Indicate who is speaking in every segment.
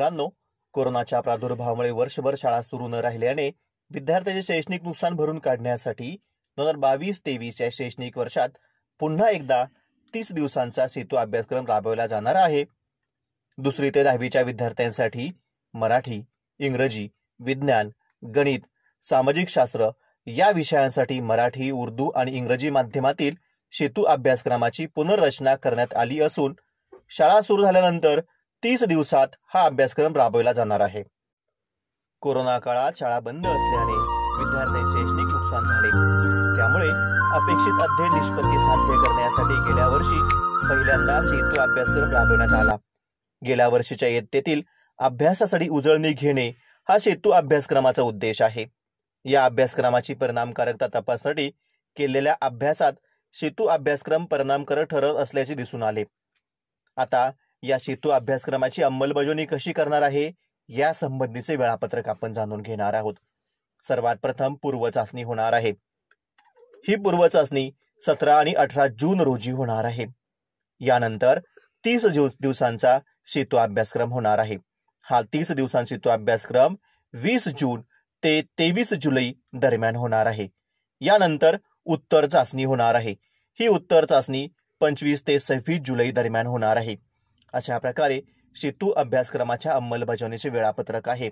Speaker 1: मित्रांनो कोरोनाच्या प्रादुर्भावामुळे वर्षभर शाळा सुरू न राहिल्याने विद्यार्थ्यांचे शैक्षणिक नुकसान भरून काढण्यासाठी दोन हजार बावीस तेवीस या शैक्षणिक वर्षात पुन्हा एकदा तीस दिवसांचा सेतू अभ्यासक्रम राबवला जाणार आहे दुसरी ते दहावीच्या विद्यार्थ्यांसाठी मराठी इंग्रजी विज्ञान गणित सामाजिक शास्त्र या विषयांसाठी मराठी उर्दू आणि इंग्रजी माध्यमातील सेतू अभ्यासक्रमाची पुनर्रचना करण्यात आली असून शाळा सुरू झाल्यानंतर तीस दिवसात हा अभ्यासक्रम राबवला जाणार आहे कोरोना काळात शाळा बंद असल्याने विद्यार्थ्यांचे शैक्षणिक नुकसान झाले त्यामुळे अपेक्षित अध्ययन निष्पत्ती साध्य करण्यासाठी गेल्या वर्षी पहिल्यांदा सेतू अभ्यासक्रम राबवण्यात आला गेल्या वर्षीच्या इयत्तेतील अभ्यासासाठी उजळणी घेणे हा सेतू अभ्यासक्रमाचा उद्देश आहे या अभ्यासक्रमाची परिणामकारकता तपासण्यासाठी केलेल्या अभ्यासात सेतू अभ्यासक्रम परिणामकारक ठरत असल्याचे दिसून आले आता या सेतू अभ्यासक्रमाची अंमलबजावणी कशी करणार आहे या संबंधीचे वेळापत्रक आपण जाणून घेणार आहोत सर्वात प्रथम पूर्व चाचणी होणार आहे ही पूर्व चाचणी सतरा आणि अठरा जून रोजी होणार आहे यानंतर तीस दिवसांचा सेतू अभ्यासक्रम होणार आहे हा तीस दिवसांचा सेतू अभ्यासक्रम वीस जून ते तेवीस जुलै दरम्यान होणार आहे यानंतर उत्तर चाचणी होणार आहे ही उत्तर चाचणी पंचवीस ते सव्वीस जुलै दरम्यान होणार आहे अशा प्रकारे सेतू अभ्यासक्रमाच्या अंमलबजावणीचे वेळापत्रक आहे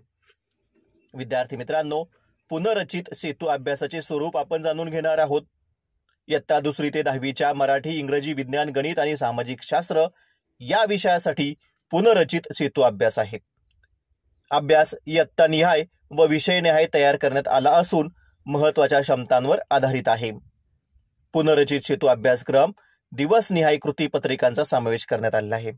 Speaker 1: विद्यार्थी मित्रांनो पुनर्रचित सेतू अभ्यासाचे स्वरूप आपण जाणून घेणार आहोत इयत्ता दुसरी ते दहावीच्या मराठी इंग्रजी विज्ञान गणित आणि सामाजिक शास्त्र या विषयासाठी पुनर्रचित सेतू अभ्यास आहे अभ्यास इयत्ता निहाय व विषयनिहाय तयार करण्यात आला असून महत्वाच्या क्षमतांवर आधारित आहे पुनर्रचित सेतू अभ्यासक्रम दिवसनिहाय कृती पत्रिकांचा समावेश करण्यात आला आहे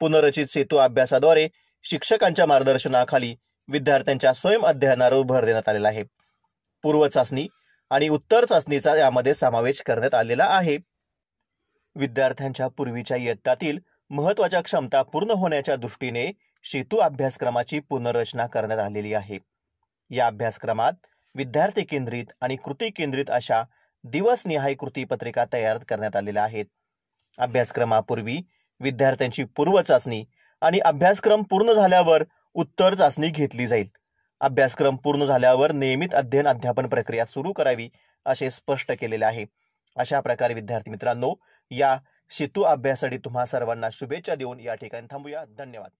Speaker 1: पुनर्रचित सेतू अभ्यासाद्वारे शिक्षकांच्या मार्गदर्शनाखाली विद्यार्थ्यांच्या स्वयं अध्ययनावर भर देण्यात आलेला आहे पूर्व चाचणी आणि उत्तर चाचणीचा यामध्ये समावेश करण्यात आलेला आहे विद्यार्थ्यांच्या पूर्वीच्या इयत्तातील महत्वाच्या क्षमता पूर्ण होण्याच्या दृष्टीने सेतू अभ्यासक्रमाची पुनर्रचना करण्यात आलेली आहे या अभ्यासक्रमात विद्यार्थी केंद्रित आणि कृती केंद्रित अशा दिवसनिहाय कृती पत्रिका तयार करण्यात आलेल्या आहेत अभ्यासक्रमापूर्वी विद्यार्थ्यांची पूर्व चाचणी आणि अभ्यासक्रम पूर्ण झाल्यावर उत्तर चाचणी घेतली जाईल अभ्यासक्रम पूर्ण झाल्यावर नियमित अध्ययन अध्यापन प्रक्रिया सुरू करावी असे स्पष्ट केलेले आहे अशा प्रकारे विद्यार्थी मित्रांनो या सेतू अभ्यासासाठी तुम्हा सर्वांना शुभेच्छा देऊन या ठिकाणी थांबूया धन्यवाद